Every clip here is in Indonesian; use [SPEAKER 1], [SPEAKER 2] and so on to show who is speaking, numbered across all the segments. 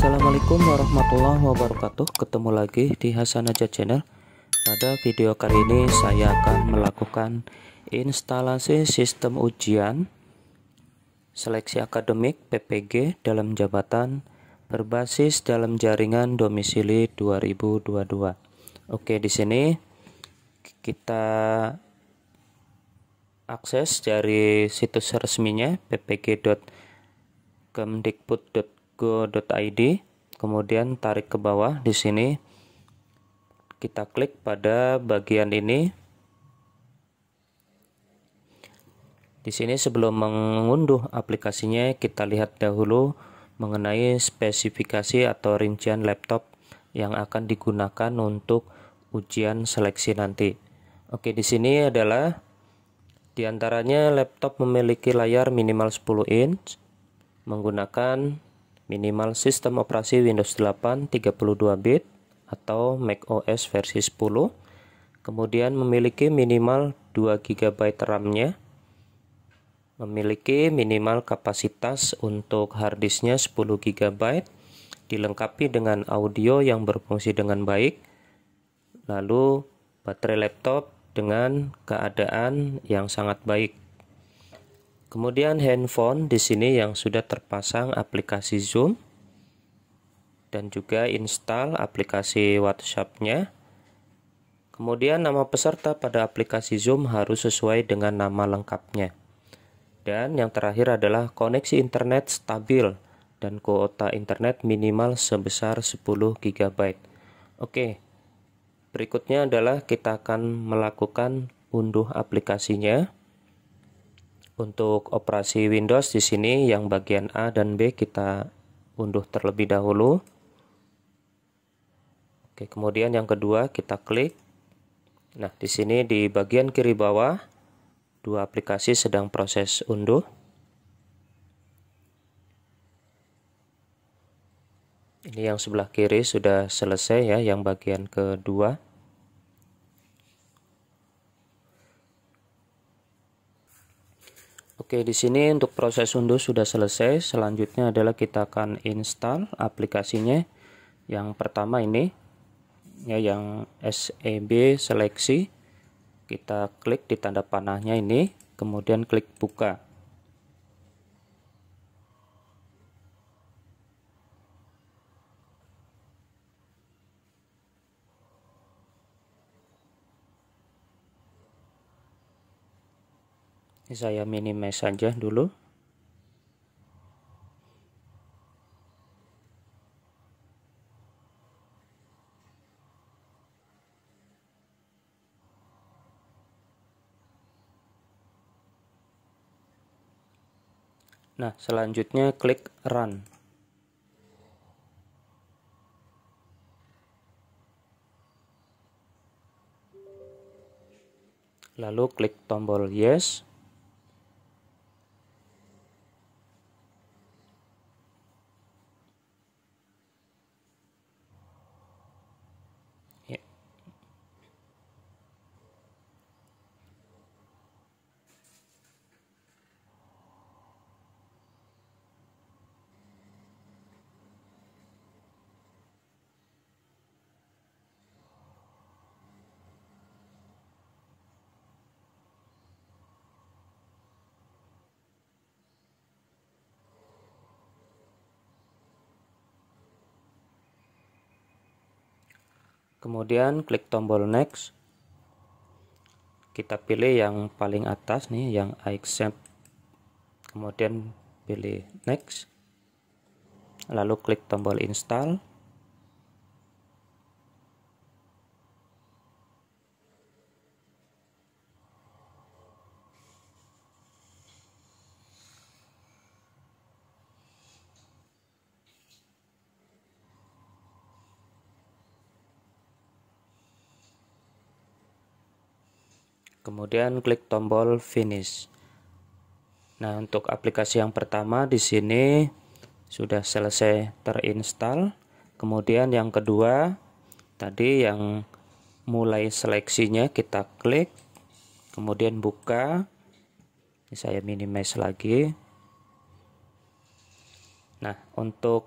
[SPEAKER 1] Assalamualaikum warahmatullahi wabarakatuh Ketemu lagi di Hasan Aja Channel Pada video kali ini saya akan melakukan instalasi sistem ujian Seleksi akademik PPG dalam jabatan berbasis dalam jaringan domisili 2022 Oke di sini kita akses dari situs resminya ppg.kemdikbud.com go.id kemudian tarik ke bawah di sini kita klik pada bagian ini di sini sebelum mengunduh aplikasinya kita lihat dahulu mengenai spesifikasi atau rincian laptop yang akan digunakan untuk ujian seleksi nanti. Oke, di sini adalah diantaranya laptop memiliki layar minimal 10 inch menggunakan Minimal sistem operasi Windows 8 32 bit atau mac os versi 10. Kemudian memiliki minimal 2 GB RAM-nya. Memiliki minimal kapasitas untuk harddisknya 10 GB. Dilengkapi dengan audio yang berfungsi dengan baik. Lalu baterai laptop dengan keadaan yang sangat baik. Kemudian handphone di sini yang sudah terpasang aplikasi Zoom dan juga install aplikasi WhatsApp-nya. Kemudian nama peserta pada aplikasi Zoom harus sesuai dengan nama lengkapnya. Dan yang terakhir adalah koneksi internet stabil dan kuota internet minimal sebesar 10 GB. Oke. Berikutnya adalah kita akan melakukan unduh aplikasinya. Untuk operasi Windows di sini yang bagian A dan B kita unduh terlebih dahulu. Oke, kemudian yang kedua kita klik. Nah, di sini di bagian kiri bawah dua aplikasi sedang proses unduh. Ini yang sebelah kiri sudah selesai ya, yang bagian kedua. Oke, di sini untuk proses unduh sudah selesai. Selanjutnya adalah kita akan install aplikasinya. Yang pertama ini ya yang SEB seleksi. Kita klik di tanda panahnya ini, kemudian klik buka. saya minimize saja dulu. Nah, selanjutnya klik run. Lalu klik tombol yes. kemudian klik tombol next kita pilih yang paling atas nih yang I accept kemudian pilih next lalu klik tombol install Kemudian klik tombol finish. Nah, untuk aplikasi yang pertama di sini sudah selesai terinstall. Kemudian yang kedua tadi yang mulai seleksinya kita klik, kemudian buka. Ini saya minimize lagi. Nah, untuk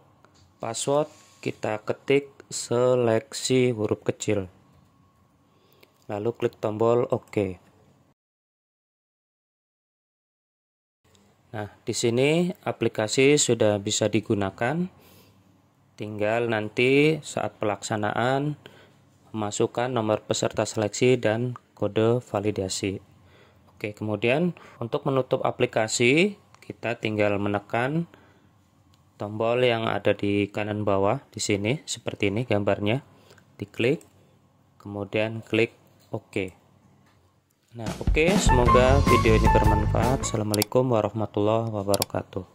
[SPEAKER 1] password kita ketik seleksi huruf kecil lalu klik tombol OK. Nah, di sini aplikasi sudah bisa digunakan. Tinggal nanti saat pelaksanaan masukkan nomor peserta seleksi dan kode validasi. Oke, kemudian untuk menutup aplikasi, kita tinggal menekan tombol yang ada di kanan bawah di sini seperti ini gambarnya. Diklik, kemudian klik Oke. Nah, oke, semoga video ini bermanfaat. Assalamualaikum warahmatullahi wabarakatuh.